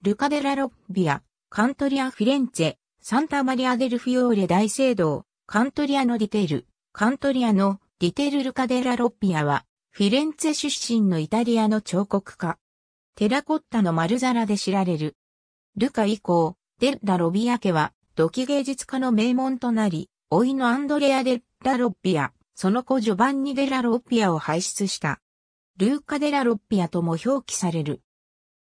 ルカデラ・ロッビア、カントリア・フィレンツェ、サンタ・マリア・デル・フィオーレ大聖堂、カントリアのディテール、カントリアのディテール・ルカデラ・ロッビアは、フィレンツェ出身のイタリアの彫刻家。テラコッタの丸皿で知られる。ルカ以降、デッラ・ロビア家は、土器芸術家の名門となり、老いのアンドレア・デッラ・ロッビア、その子ジョバンニ・デラ・ロッピアを輩出した。ルーカ・デラ・ロッピアとも表記される。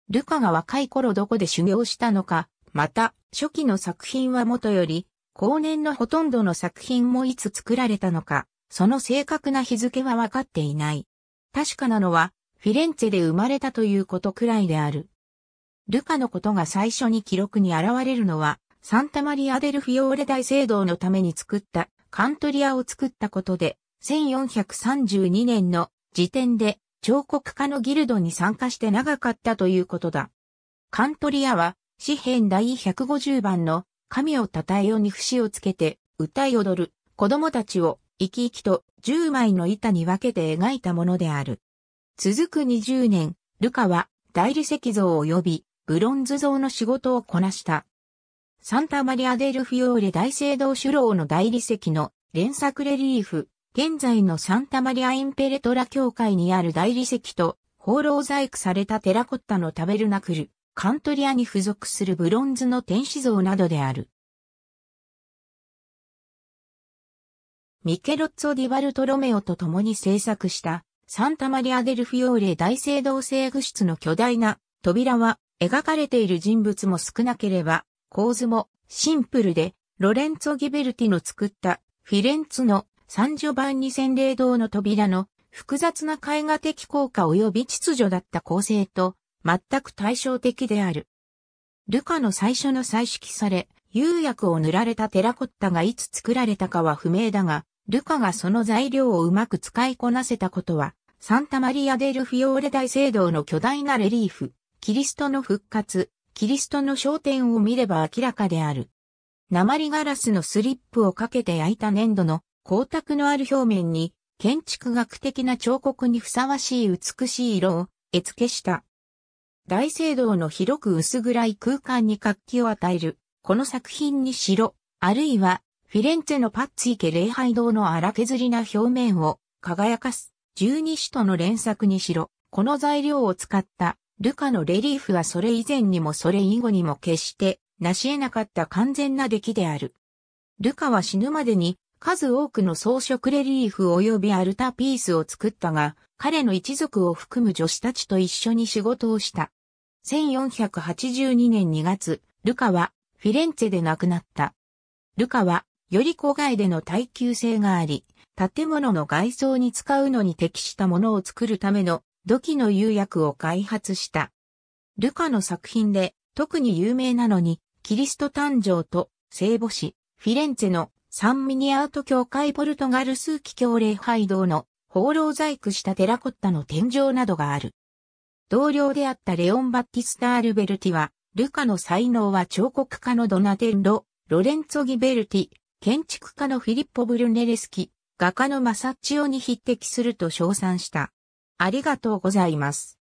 ルカが若い頃どこで修行したのか、また、初期の作品はもとより、後年のほとんどの作品もいつ作られたのか、その正確な日付は分かっていない。確かなのは、フィレンツェで生まれたということくらいである。ルカのことが最初に記録に現れるのは、サンタマリアデルフィオーレ大聖堂のために作ったカントリアを作ったことで、1432年の時点で彫刻家のギルドに参加して長かったということだ。カントリアは、詩編第150番の、神を称えよに節をつけて、歌い踊る、子供たちを、生き生きと、10枚の板に分けて描いたものである。続く20年、ルカは、大理石像を呼び、ブロンズ像の仕事をこなした。サンタマリア・デル・フィオーレ大聖堂主郎の大理石の連作レリーフ、現在のサンタマリア・インペレトラ教会にある大理石と放浪細工されたテラコッタのタベルナクル、カントリアに付属するブロンズの天使像などである。ミケロッツォ・ディバルトロメオと共に制作したサンタマリア・デルフィオーレ大聖堂制具室の巨大な扉は描かれている人物も少なければ構図もシンプルでロレンツォ・ギベルティの作ったフィレンツの三序盤二千霊堂の扉の複雑な絵画的効果及び秩序だった構成と全く対照的である。ルカの最初の彩色され、釉薬を塗られたテラコッタがいつ作られたかは不明だが、ルカがその材料をうまく使いこなせたことは、サンタマリア・デル・フィオーレ大聖堂の巨大なレリーフ、キリストの復活、キリストの焦点を見れば明らかである。鉛ガラスのスリップをかけて焼いた粘土の光沢のある表面に、建築学的な彫刻にふさわしい美しい色を絵付けした。大聖堂の広く薄暗い空間に活気を与える、この作品にしろ、あるいは、フィレンツェのパッツィケ礼拝堂の荒削りな表面を輝かす十二使徒の連作にしろ、この材料を使ったルカのレリーフはそれ以前にもそれ以後にも決して成し得なかった完全な出来である。ルカは死ぬまでに数多くの装飾レリーフ及びアルタピースを作ったが、彼の一族を含む女子たちと一緒に仕事をした。1482年2月、ルカはフィレンツェで亡くなった。ルカはより郊外での耐久性があり、建物の外装に使うのに適したものを作るための土器の釉薬を開発した。ルカの作品で特に有名なのに、キリスト誕生と聖母子、フィレンツェのサンミニアート協会ポルトガル数奇教礼拝堂の放浪細工したテラコッタの天井などがある。同僚であったレオン・バッティスタ・アルベルティは、ルカの才能は彫刻家のドナテンロ、ロレンツォ・ギベルティ、建築家のフィリッポ・ブルネレスキ、画家のマサッチオに匹敵すると称賛した。ありがとうございます。